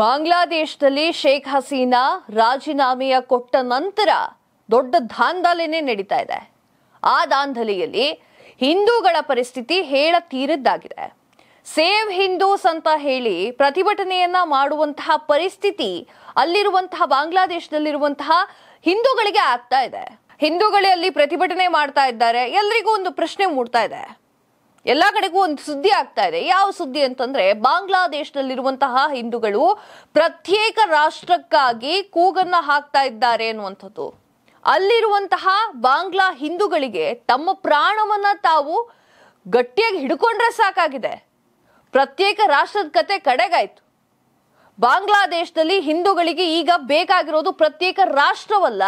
ಬಾಂಗ್ಲಾದೇಶದಲ್ಲಿ ಶೇಖ್ ಹಸೀನಾ ರಾಜೀನಾಮೆಯ ಕೊಟ್ಟ ನಂತರ ದೊಡ್ಡ ದಾಂಧಲೆನೇ ನಡೀತಾ ಇದೆ ಆ ದಾಂಧಲೆಯಲ್ಲಿ ಹಿಂದೂಗಳ ಪರಿಸ್ಥಿತಿ ತೀರದ್ದಾಗಿದೆ ಸೇವ್ ಹಿಂದೂಸ್ ಅಂತ ಹೇಳಿ ಪ್ರತಿಭಟನೆಯನ್ನ ಮಾಡುವಂತಹ ಪರಿಸ್ಥಿತಿ ಅಲ್ಲಿರುವಂತಹ ಬಾಂಗ್ಲಾದೇಶದಲ್ಲಿರುವಂತಹ ಹಿಂದೂಗಳಿಗೆ ಆಗ್ತಾ ಇದೆ ಹಿಂದೂಗಳೇ ಅಲ್ಲಿ ಪ್ರತಿಭಟನೆ ಮಾಡ್ತಾ ಇದ್ದಾರೆ ಎಲ್ರಿಗೂ ಒಂದು ಪ್ರಶ್ನೆ ಮೂಡ್ತಾ ಇದೆ ಎಲ್ಲಾ ಕಡೆಗೂ ಒಂದು ಸುದ್ದಿ ಆಗ್ತಾ ಇದೆ ಯಾವ ಸುದ್ದಿ ಅಂತಂದ್ರೆ ಬಾಂಗ್ಲಾದೇಶದಲ್ಲಿರುವಂತಹ ಹಿಂದೂಗಳು ಪ್ರತ್ಯೇಕ ರಾಷ್ಟ್ರಕ್ಕಾಗಿ ಕೂಗನ್ನ ಹಾಕ್ತಾ ಇದ್ದಾರೆ ಅನ್ನುವಂಥದ್ದು ಅಲ್ಲಿರುವಂತಹ ಬಾಂಗ್ಲಾ ಹಿಂದೂಗಳಿಗೆ ತಮ್ಮ ಪ್ರಾಣವನ್ನ ತಾವು ಗಟ್ಟಿಯಾಗಿ ಹಿಡ್ಕೊಂಡ್ರೆ ಸಾಕಾಗಿದೆ ಪ್ರತ್ಯೇಕ ರಾಷ್ಟ್ರದ ಕತೆ ಕಡೆಗಾಯ್ತು ಬಾಂಗ್ಲಾದೇಶದಲ್ಲಿ ಹಿಂದೂಗಳಿಗೆ ಈಗ ಬೇಕಾಗಿರೋದು ಪ್ರತ್ಯೇಕ ರಾಷ್ಟ್ರವಲ್ಲ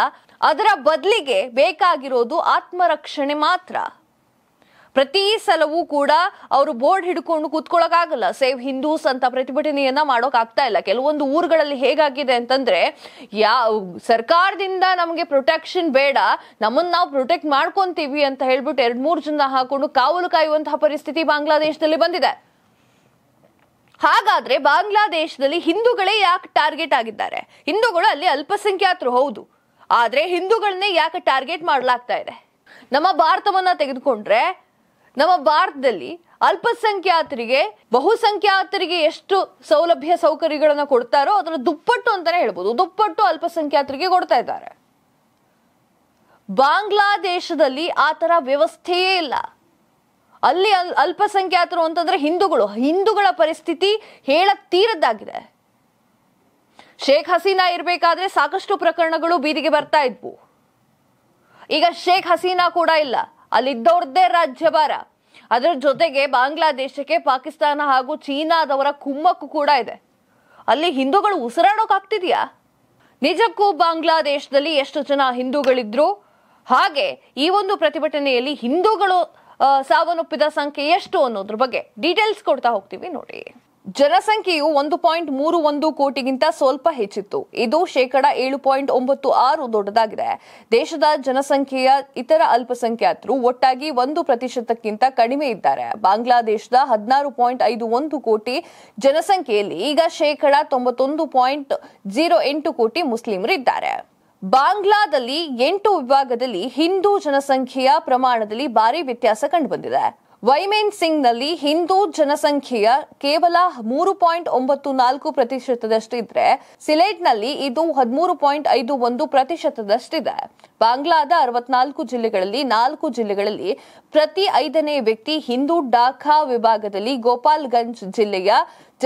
ಅದರ ಬದಲಿಗೆ ಬೇಕಾಗಿರೋದು ಆತ್ಮರಕ್ಷಣೆ ಮಾತ್ರ ಪ್ರತಿ ಸಲವೂ ಕೂಡ ಅವರು ಬೋರ್ಡ್ ಹಿಡ್ಕೊಂಡು ಕೂತ್ಕೊಳ್ಳೋಕ್ಕಾಗಲ್ಲ ಸೇವ್ ಹಿಂದೂಸ್ ಅಂತ ಪ್ರತಿಭಟನೆಯನ್ನ ಆಗ್ತಾ ಇಲ್ಲ ಕೆಲವೊಂದು ಊರುಗಳಲ್ಲಿ ಹೇಗಾಗಿದೆ ಅಂತಂದ್ರೆ ಯಾ ಸರ್ಕಾರದಿಂದ ನಮಗೆ ಪ್ರೊಟೆಕ್ಷನ್ ಬೇಡ ನಮ್ಮನ್ನ ನಾವು ಪ್ರೊಟೆಕ್ಟ್ ಮಾಡ್ಕೊಂತೀವಿ ಅಂತ ಹೇಳ್ಬಿಟ್ಟು ಎರಡ್ ಮೂರು ಜನ ಹಾಕೊಂಡು ಕಾವಲು ಕಾಯುವಂತಹ ಪರಿಸ್ಥಿತಿ ಬಾಂಗ್ಲಾದೇಶದಲ್ಲಿ ಬಂದಿದೆ ಹಾಗಾದ್ರೆ ಬಾಂಗ್ಲಾದೇಶದಲ್ಲಿ ಹಿಂದೂಗಳೇ ಯಾಕೆ ಟಾರ್ಗೆಟ್ ಆಗಿದ್ದಾರೆ ಹಿಂದೂಗಳು ಅಲ್ಲಿ ಅಲ್ಪಸಂಖ್ಯಾತರು ಹೌದು ಆದ್ರೆ ಹಿಂದೂಗಳನ್ನೇ ಯಾಕೆ ಟಾರ್ಗೆಟ್ ಮಾಡಲಾಗ್ತಾ ಇದೆ ನಮ್ಮ ಭಾರತವನ್ನ ತೆಗೆದುಕೊಂಡ್ರೆ ನಮ್ಮ ಭಾರತದಲ್ಲಿ ಅಲ್ಪಸಂಖ್ಯಾತರಿಗೆ ಬಹುಸಂಖ್ಯಾತರಿಗೆ ಎಷ್ಟು ಸೌಲಭ್ಯ ಸೌಕರ್ಯಗಳನ್ನ ಕೊಡ್ತಾರೋ ಅದರ ದುಪ್ಪಟ್ಟು ಅಂತಾನೆ ಹೇಳ್ಬೋದು ದುಪ್ಪಟ್ಟು ಅಲ್ಪಸಂಖ್ಯಾತರಿಗೆ ಕೊಡ್ತಾ ಇದ್ದಾರೆ ಬಾಂಗ್ಲಾದೇಶದಲ್ಲಿ ಆ ತರ ವ್ಯವಸ್ಥೆಯೇ ಇಲ್ಲ ಅಲ್ಲಿ ಅಲ್ ಅಲ್ಪಸಂಖ್ಯಾತರು ಅಂತಂದ್ರೆ ಹಿಂದೂಗಳು ಹಿಂದೂಗಳ ಪರಿಸ್ಥಿತಿ ಹೇಳಕ್ ತೀರದ್ದಾಗಿದೆ ಶೇಖ್ ಹಸೀನಾ ಇರಬೇಕಾದ್ರೆ ಸಾಕಷ್ಟು ಪ್ರಕರಣಗಳು ಬೀದಿಗೆ ಬರ್ತಾ ಇದ್ವು ಈಗ ಶೇಖ್ ಹಸೀನಾ ಕೂಡ ಇಲ್ಲ ಅಲ್ಲಿದ್ದವ್ರದ್ದೇ ರಾಜ್ಯಭಾರ ಅದರ ಜೊತೆಗೆ ಬಾಂಗ್ಲಾದೇಶಕ್ಕೆ ಪಾಕಿಸ್ತಾನ ಹಾಗೂ ಚೀನಾದವರ ಕುಮ್ಮಕ್ಕು ಕೂಡ ಇದೆ ಅಲ್ಲಿ ಹಿಂದೂಗಳು ಉಸಿರಾಡೋಕಾಗ್ತಿದ್ಯಾ ನಿಜಕ್ಕೂ ಬಾಂಗ್ಲಾದೇಶದಲ್ಲಿ ಎಷ್ಟು ಜನ ಹಿಂದೂಗಳಿದ್ರು ಹಾಗೆ ಈ ಒಂದು ಪ್ರತಿಭಟನೆಯಲ್ಲಿ ಹಿಂದೂಗಳು ಸಾವನ್ನಪ್ಪಿದ ಸಂಖ್ಯೆ ಎಷ್ಟು ಅನ್ನೋದ್ರ ಬಗ್ಗೆ ಡೀಟೇಲ್ಸ್ ಕೊಡ್ತಾ ಹೋಗ್ತೀವಿ ನೋಡಿ ಜನಸಂಖ್ಯೆಯು ಒಂದು ಪಾಯಿಂಟ್ ಮೂರು ಒಂದು ಕೋಟಿಗಿಂತ ಸ್ವಲ್ಪ ಹೆಚ್ಚಿತ್ತು ಇದು ಶೇಕಡ ಏಳು ಪಾಯಿಂಟ್ ಒಂಬತ್ತು ಆರು ದೊಡ್ಡದಾಗಿದೆ ದೇಶದ ಜನಸಂಖ್ಯೆಯ ಇತರ ಅಲ್ಪಸಂಖ್ಯಾತರು ಒಟ್ಟಾಗಿ ಒಂದು ಪ್ರತಿಶತಕ್ಕಿಂತ ಕಡಿಮೆ ಇದ್ದಾರೆ ಬಾಂಗ್ಲಾದೇಶದ ಹದಿನಾರು ಪಾಯಿಂಟ್ ಐದು ಒಂದು ಕೋಟಿ ಜನಸಂಖ್ಯೆಯಲ್ಲಿ ಈಗ ಶೇಕಡ ತೊಂಬತ್ತೊಂದು ಪಾಯಿಂಟ್ ಜೀರೋ ಎಂಟು ಕೋಟಿ ಮುಸ್ಲಿಮರು ಇದ್ದಾರೆ ಬಾಂಗ್ಲಾದಲ್ಲಿ ಎಂಟು ವಿಭಾಗದಲ್ಲಿ ಹಿಂದೂ ಜನಸಂಖ್ಯೆಯ ಪ್ರಮಾಣದಲ್ಲಿ ಭಾರಿ ವ್ಯತ್ಯಾಸ ಕಂಡುಬಂದಿದೆ ವೈಮೇನ್ ಸಿಂಗ್ನಲ್ಲಿ ಹಿಂದೂ ಜನಸಂಖ್ಯೆಯ ಕೇವಲ ಮೂರು ಪಾಯಿಂಟ್ ಒಂಬತ್ತು ನಾಲ್ಕು ಪ್ರತಿಶತದಷ್ಟಿದ್ರೆ ಸಿಲೆಟ್ನಲ್ಲಿ ಇದು ಹದಿಮೂರು ಪಾಯಿಂಟ್ ಐದು ಒಂದು ಪ್ರತಿಶತದಷ್ಟಿದೆ ಬಾಂಗ್ಲಾದ ಅರವತ್ನಾಲ್ಕು ಜಿಲ್ಲೆಗಳಲ್ಲಿ ನಾಲ್ಕು ಜಿಲ್ಲೆಗಳಲ್ಲಿ ಪ್ರತಿ ಐದನೇ ವ್ಯಕ್ತಿ ಹಿಂದೂ ಡಾಖಾ ವಿಭಾಗದಲ್ಲಿ ಗೋಪಾಲ್ಗಂಜ್ ಜಿಲ್ಲೆಯ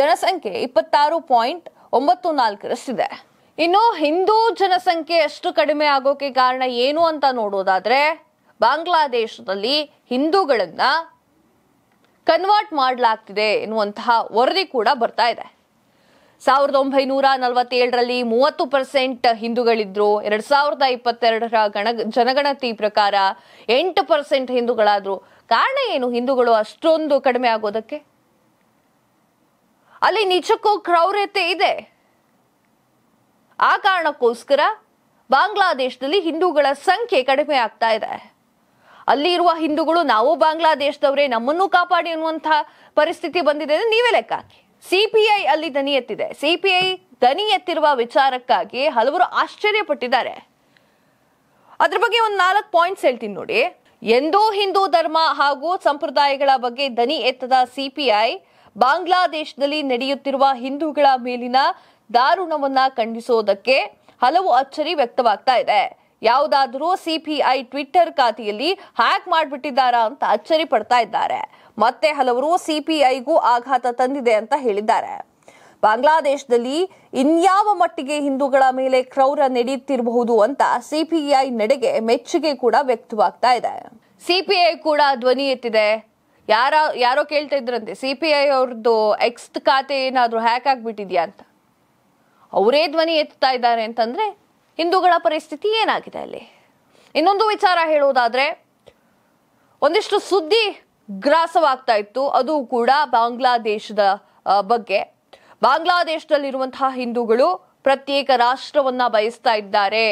ಜನಸಂಖ್ಯೆ ಇಪ್ಪತ್ತಾರು ಪಾಯಿಂಟ್ ಒಂಬತ್ತು ನಾಲ್ಕರಷ್ಟಿದೆ ಇನ್ನು ಹಿಂದೂ ಜನಸಂಖ್ಯೆ ಅಷ್ಟು ಕಡಿಮೆ ಆಗೋಕೆ ಕಾರಣ ಏನು ಅಂತ ನೋಡೋದಾದ್ರೆ ಬಾಂಗ್ಲಾದೇಶದಲ್ಲಿ ಹಿಂದೂಗಳನ್ನ ಕನ್ವರ್ಟ್ ಮಾಡಲಾಗ್ತಿದೆ ಎನ್ನುವಂತಹ ವರದಿ ಕೂಡ ಬರ್ತಾ ಇದೆ ಸಾವಿರದ ಒಂಬೈನೂರ ನಲವತ್ತೇಳರಲ್ಲಿ ಮೂವತ್ತು ಪರ್ಸೆಂಟ್ ಹಿಂದೂಗಳಿದ್ರು ಎರಡ್ ಸಾವಿರದ ಇಪ್ಪತ್ತೆರಡರ ಗಣ ಜನಗಣತಿ ಪ್ರಕಾರ ಎಂಟು ಪರ್ಸೆಂಟ್ ಹಿಂದೂಗಳಾದ್ರು ಕಾರಣ ಏನು ಹಿಂದೂಗಳು ಅಷ್ಟೊಂದು ಕಡಿಮೆ ಆಗೋದಕ್ಕೆ ಅಲ್ಲಿ ನಿಜಕ್ಕೂ ಕ್ರೌರ್ಯತೆ ಇದೆ ಆ ಕಾರಣಕ್ಕೋಸ್ಕರ ಬಾಂಗ್ಲಾದೇಶದಲ್ಲಿ ಹಿಂದೂಗಳ ಸಂಖ್ಯೆ ಕಡಿಮೆ ಆಗ್ತಾ ಇದೆ ಅಲ್ಲಿ ಇರುವ ಹಿಂದೂಗಳು ನಾವು ಬಾಂಗ್ಲಾದೇಶದವರೇ ನಮ್ಮನ್ನು ಕಾಪಾಡಿ ಅನ್ನುವಂತಹ ಪರಿಸ್ಥಿತಿ ಬಂದಿದೆ ನೀವೇ ಲೆಕ್ಕ ಸಿಪಿಐ ಅಲ್ಲಿ ದನಿ ಎತ್ತಿದೆ ಸಿಪಿಐ ದನಿ ಎತ್ತಿರುವ ವಿಚಾರಕ್ಕಾಗಿ ಹಲವರು ಆಶ್ಚರ್ಯಪಟ್ಟಿದ್ದಾರೆ ಅದ್ರ ಬಗ್ಗೆ ಒಂದು ನಾಲ್ಕು ಪಾಯಿಂಟ್ಸ್ ಹೇಳ್ತೀನಿ ನೋಡಿ ಎಂದೂ ಹಿಂದೂ ಧರ್ಮ ಹಾಗೂ ಸಂಪ್ರದಾಯಗಳ ಬಗ್ಗೆ ದನಿ ಎತ್ತದ ಸಿಪಿಐ ಬಾಂಗ್ಲಾದೇಶದಲ್ಲಿ ನಡೆಯುತ್ತಿರುವ ಹಿಂದೂಗಳ ಮೇಲಿನ ದಾರುಣವನ್ನ ಖಂಡಿಸೋದಕ್ಕೆ ಹಲವು ಅಚ್ಚರಿ ವ್ಯಕ್ತವಾಗ್ತಾ ಇದೆ ಯಾವುದಾದರೂ ಸಿಪಿಐ ಟ್ವಿಟ್ಟರ್ ಖಾತೆಯಲ್ಲಿ ಹ್ಯಾಕ್ ಮಾಡಿಬಿಟ್ಟಿದ್ದಾರಾ ಅಂತ ಅಚ್ಚರಿ ಪಡ್ತಾ ಇದ್ದಾರೆ ಮತ್ತೆ ಹಲವರು ಸಿಪಿಐಗೂ ಆಘಾತ ತಂದಿದೆ ಅಂತ ಹೇಳಿದ್ದಾರೆ ಬಾಂಗ್ಲಾದೇಶದಲ್ಲಿ ಇನ್ಯಾವ ಮಟ್ಟಿಗೆ ಹಿಂದೂಗಳ ಮೇಲೆ ಕ್ರೌರ ನಡೆಯುತ್ತಿರಬಹುದು ಅಂತ ಸಿಪಿಐ ನಡೆಗೆ ಮೆಚ್ಚುಗೆ ಕೂಡ ವ್ಯಕ್ತವಾಗ್ತಾ ಇದೆ ಸಿಪಿಐ ಕೂಡ ಧ್ವನಿ ಎತ್ತಿದೆ ಯಾರ ಯಾರೋ ಕೇಳ್ತಾ ಇದ್ರಂತೆ ಸಿಪಿಐ ಅವ್ರದ್ದು ಎಕ್ಸ್ ಖಾತೆ ಏನಾದರೂ ಹ್ಯಾಕ್ ಆಗ್ಬಿಟ್ಟಿದ್ಯಾ ಅಂತ ಅವರೇ ಧ್ವನಿ ಎತ್ತಾ ಇದ್ದಾರೆ ಅಂತಂದ್ರೆ ಹಿಂದೂಗಳ ಪರಿಸ್ಥಿತಿ ಏನಾಗಿದೆ ಅಲ್ಲಿ ಇನ್ನೊಂದು ವಿಚಾರ ಹೇಳುವುದಾದ್ರೆ ಒಂದಿಷ್ಟು ಸುದ್ದಿ ಗ್ರಾಸವಾಗ್ತಾ ಇತ್ತು ಅದು ಕೂಡ ಬಾಂಗ್ಲಾದೇಶದ ಬಗ್ಗೆ ಬಾಂಗ್ಲಾದೇಶದಲ್ಲಿರುವಂತಹ ಹಿಂದೂಗಳು ಪ್ರತ್ಯೇಕ ರಾಷ್ಟ್ರವನ್ನ ಬಯಸ್ತಾ ಇದ್ದಾರೆ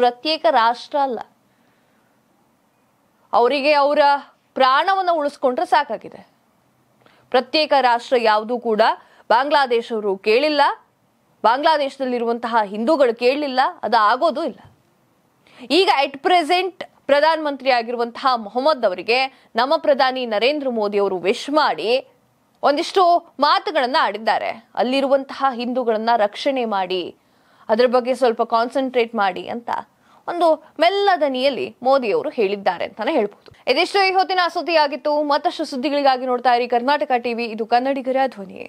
ಪ್ರತ್ಯೇಕ ರಾಷ್ಟ್ರ ಅಲ್ಲ ಅವರಿಗೆ ಅವರ ಪ್ರಾಣವನ್ನು ಉಳಿಸ್ಕೊಂಡ್ರೆ ಸಾಕಾಗಿದೆ ಪ್ರತ್ಯೇಕ ರಾಷ್ಟ್ರ ಯಾವುದೂ ಕೂಡ ಬಾಂಗ್ಲಾದೇಶವರು ಕೇಳಿಲ್ಲ ಬಾಂಗ್ಲಾದೇಶದಲ್ಲಿರುವಂತಹ ಹಿಂದೂಗಳು ಕೇಳಲಿಲ್ಲ ಅದು ಆಗೋದು ಇಲ್ಲ ಈಗ ಎಟ್ ಪ್ರೆಸೆಂಟ್ ಪ್ರಧಾನ ಮಂತ್ರಿ ಆಗಿರುವಂತಹ ಮೊಹಮ್ಮದ್ ಅವರಿಗೆ ನಮ್ಮ ಪ್ರಧಾನಿ ನರೇಂದ್ರ ಮೋದಿ ಅವರು ವಿಶ್ ಮಾಡಿ ಒಂದಿಷ್ಟು ಮಾತುಗಳನ್ನು ಆಡಿದ್ದಾರೆ ಅಲ್ಲಿರುವಂತಹ ಹಿಂದೂಗಳನ್ನ ರಕ್ಷಣೆ ಮಾಡಿ ಅದರ ಬಗ್ಗೆ ಸ್ವಲ್ಪ ಕಾನ್ಸಂಟ್ರೇಟ್ ಮಾಡಿ ಅಂತ ಒಂದು ಮೆಲ್ಲದನಿಯಲ್ಲಿ ಅವರು ಹೇಳಿದ್ದಾರೆ ಅಂತಾನೆ ಹೇಳ್ಬೋದು ಇದಿಷ್ಟು ಈ ಹೊತ್ತಿನ ಆಗಿತ್ತು ಮತ್ತಷ್ಟು ಸುದ್ದಿಗಳಿಗಾಗಿ ನೋಡ್ತಾ ಇರಿ ಕರ್ನಾಟಕ ಟಿವಿ ಇದು ಕನ್ನಡಿಗರ ಧ್ವನಿ